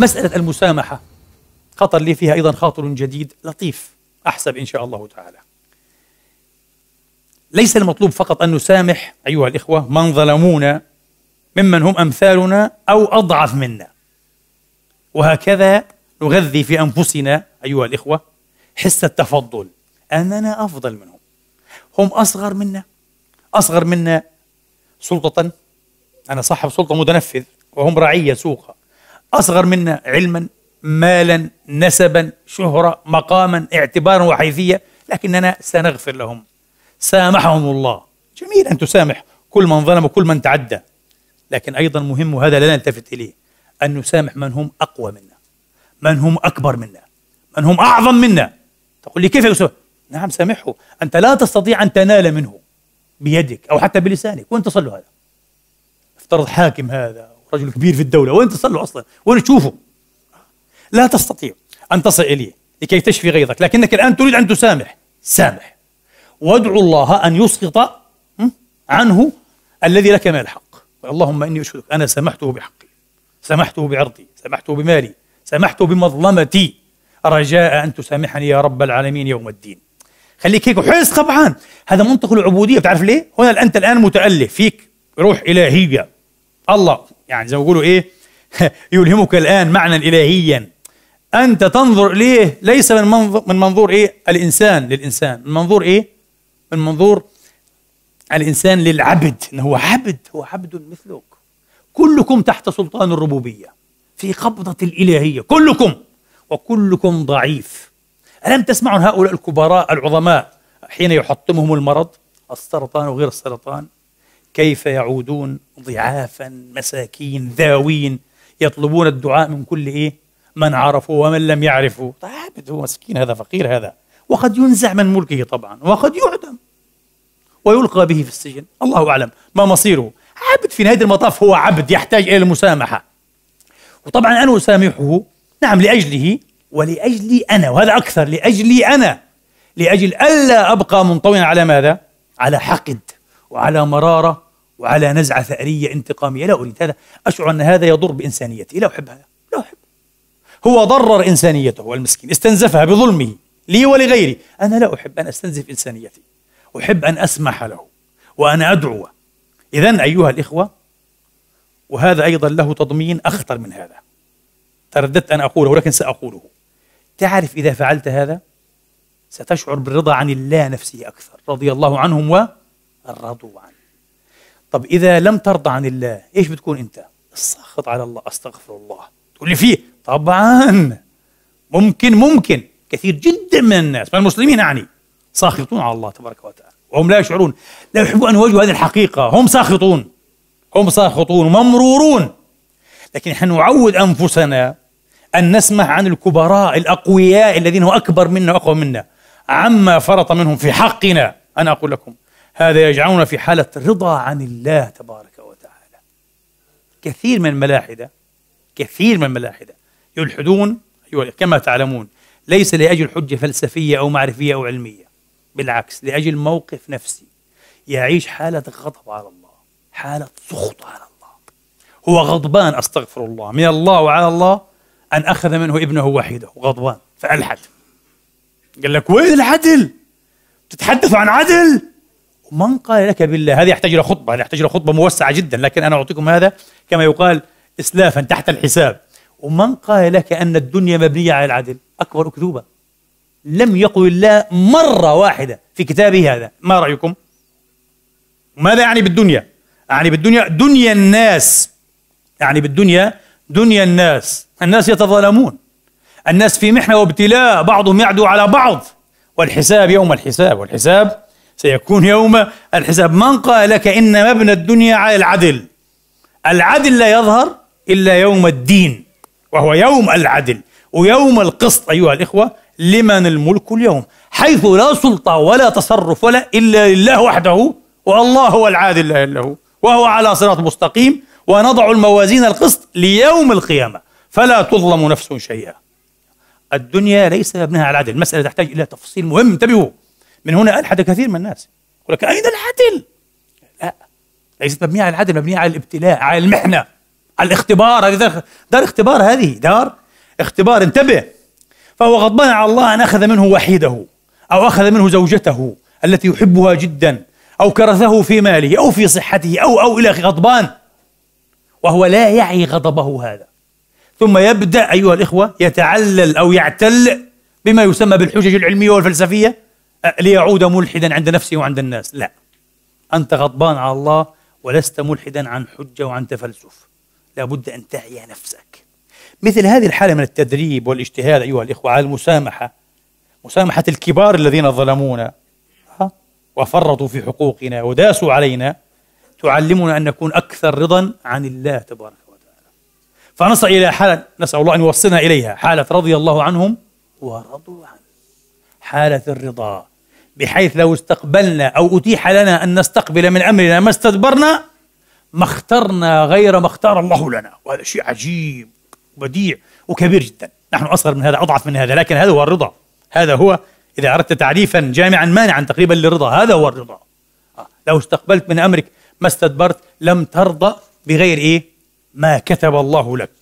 مسألة المسامحة خطر لي فيها أيضا خاطر جديد لطيف أحسب إن شاء الله تعالى ليس المطلوب فقط أن نسامح أيها الإخوة من ظلمونا ممن هم أمثالنا أو أضعف منا وهكذا نغذي في أنفسنا أيها الإخوة حس التفضل أننا أفضل منهم هم أصغر منا أصغر منا سلطة أنا صاحب سلطة متنفذ وهم رعية سوقها أصغر منا علما مالا نسبا شهرة مقاما اعتبارا وحيثية لكننا سنغفر لهم سامحهم الله جميل أن تسامح كل من ظلم وكل من تعدى لكن أيضا مهم وهذا لا نلتفت إليه أن نسامح من هم أقوى منا من هم أكبر منا من هم أعظم منا تقول لي كيف يا نعم سامحه أنت لا تستطيع أن تنال منه بيدك أو حتى بلسانك وين تصل هذا افترض حاكم هذا رجل كبير في الدولة وين تصل له أصلا وين تشوفه لا تستطيع أن تصل إليه لكي تشفي غيظك لكنك الآن تريد أن تسامح سامح وادعو الله أن يسقط عنه الذي لك من الحق اللهم إني أشهدك أنا سمحته بحقي سمحته بعرضي سمحته بمالي سمحته بمظلمتي رجاء أن تسامحني يا رب العالمين يوم الدين خليك هيك وحس طبعا هذا منطق العبودية بتعرف ليه؟ هنا أنت الآن متألف فيك روح إلهية الله يعني زي ما بيقولوا ايه يلهمك الان معنى الهيا انت تنظر اليه ليس من منظور من منظور ايه الانسان للانسان من منظور ايه من منظور الانسان للعبد انه هو عبد هو عبد مثلك كلكم تحت سلطان الربوبيه في قبضه الالهيه كلكم وكلكم ضعيف الم تسمعوا هؤلاء الكبراء العظماء حين يحطمهم المرض السرطان وغير السرطان كيف يعودون ضعافا مساكين ذاوين يطلبون الدعاء من كل إيه من عرفوا ومن لم يعرفوا طيب هو مسكين هذا فقير هذا وقد ينزع من ملكه طبعا وقد يعدم ويلقى به في السجن الله أعلم ما مصيره عبد في نهاية المطاف هو عبد يحتاج إلى المسامحة وطبعا أنا أسامحه نعم لأجله ولأجلي أنا وهذا أكثر لأجلي أنا لأجل ألا أبقى منطويا على ماذا؟ على حقد وعلى مرارة وعلى نزعة ثأرية انتقامية لا أريد هذا أشعر أن هذا يضر بإنسانيتي لا أحب هذا لا أحب هو ضرر إنسانيته المسكين استنزفها بظلمه لي ولغيري أنا لا أحب أن أستنزف إنسانيتي أحب أن أسمح له وأن أدعو إذا أيها الإخوة وهذا أيضا له تضمين أخطر من هذا ترددت أن أقوله ولكن سأقوله تعرف إذا فعلت هذا ستشعر بالرضا عن الله نفسه أكثر رضي الله عنهم ورضوا عنه طب إذا لم ترضى عن الله إيش بتكون أنت؟ الساخط على الله أستغفر الله تقول لي فيه طبعا ممكن ممكن كثير جدا من الناس من المسلمين يعني ساخطون على الله تبارك وتعالى وهم لا يشعرون لا يحبوا أن يواجهوا هذه الحقيقة هم ساخطون هم ساخطون ممرورون لكن نحن نعود أنفسنا أن نسمح عن الكبراء الأقوياء الذين هو أكبر منا وأقوى منا عما فرط منهم في حقنا أنا أقول لكم هذا يجعلنا في حالة رضا عن الله تبارك وتعالى كثير من الملاحدة كثير من الملاحدة يلحدون أيوة، كما تعلمون ليس لأجل حجة فلسفية أو معرفية أو علمية بالعكس لأجل موقف نفسي يعيش حالة غضب على الله حالة سخط على الله هو غضبان أستغفر الله من الله وعلى الله أن أخذ منه ابنه وحيده غضبان فألحد قال لك وين العدل تتحدث عن عدل من قال لك بالله هذا يحتاج إلى خطبة يحتاج إلى خطبة موسعة جدا لكن أنا أعطيكم هذا كما يقال إسلافا تحت الحساب ومن قال لك أن الدنيا مبنية على العدل أكبر أكذوبة لم يقل الله مرة واحدة في كتابه هذا ما رأيكم؟ ماذا يعني بالدنيا؟ يعني بالدنيا دنيا الناس يعني بالدنيا دنيا الناس الناس يتظالمون الناس في محنة وابتلاء بعضهم يعدو على بعض والحساب يوم الحساب والحساب سيكون يوم الحساب من قال لك إن مبنى الدنيا على العدل العدل لا يظهر إلا يوم الدين وهو يوم العدل ويوم القسط أيها الإخوة لمن الملك اليوم حيث لا سلطة ولا تصرف ولا إلا لله وحده والله هو العادل لا إلا هو وهو على صراط مستقيم ونضع الموازين القسط ليوم القيامة فلا تظلم نفس شيئا الدنيا ليس مبنيها على العدل المسألة تحتاج إلى تفصيل مهم انتبهوا من هنا ألحد كثير من الناس يقول لك أين العدل؟ لا ليست مبنية على العدل مبنية على الابتلاء على المحنة على الاختبار هذه دار اختبار هذه دار اختبار انتبه فهو غضبان على الله أن أخذ منه وحيده أو أخذ منه زوجته التي يحبها جدا أو كرثه في ماله أو في صحته أو أو إلى غضبان وهو لا يعي غضبه هذا ثم يبدأ أيها الإخوة يتعلل أو يعتل بما يسمى بالحجج العلمية والفلسفية ليعود ملحدا عند نفسه وعند الناس لا أنت غضبان على الله ولست ملحدا عن حجة وعن تفلسف لابد أن تعي نفسك مثل هذه الحالة من التدريب والاجتهاد أيها الإخوة على المسامحة مسامحة الكبار الذين ظلمونا وفرطوا في حقوقنا وداسوا علينا تعلمنا أن نكون أكثر رضا عن الله تبارك وتعالى فنصل إلى حالة نسأل الله أن يوصلنا إليها حالة رضي الله عنهم ورضوا عنهم حالة الرضا بحيث لو استقبلنا أو أتيح لنا أن نستقبل من أمرنا ما استدبرنا ما اخترنا غير ما اختار الله لنا وهذا شيء عجيب بديع وكبير جدا نحن أصغر من هذا أضعف من هذا لكن هذا هو الرضا هذا هو إذا أردت تعريفا جامعا مانعا تقريبا للرضا هذا هو الرضا آه، لو استقبلت من أمرك ما استدبرت لم ترضى بغير إيه ما كتب الله لك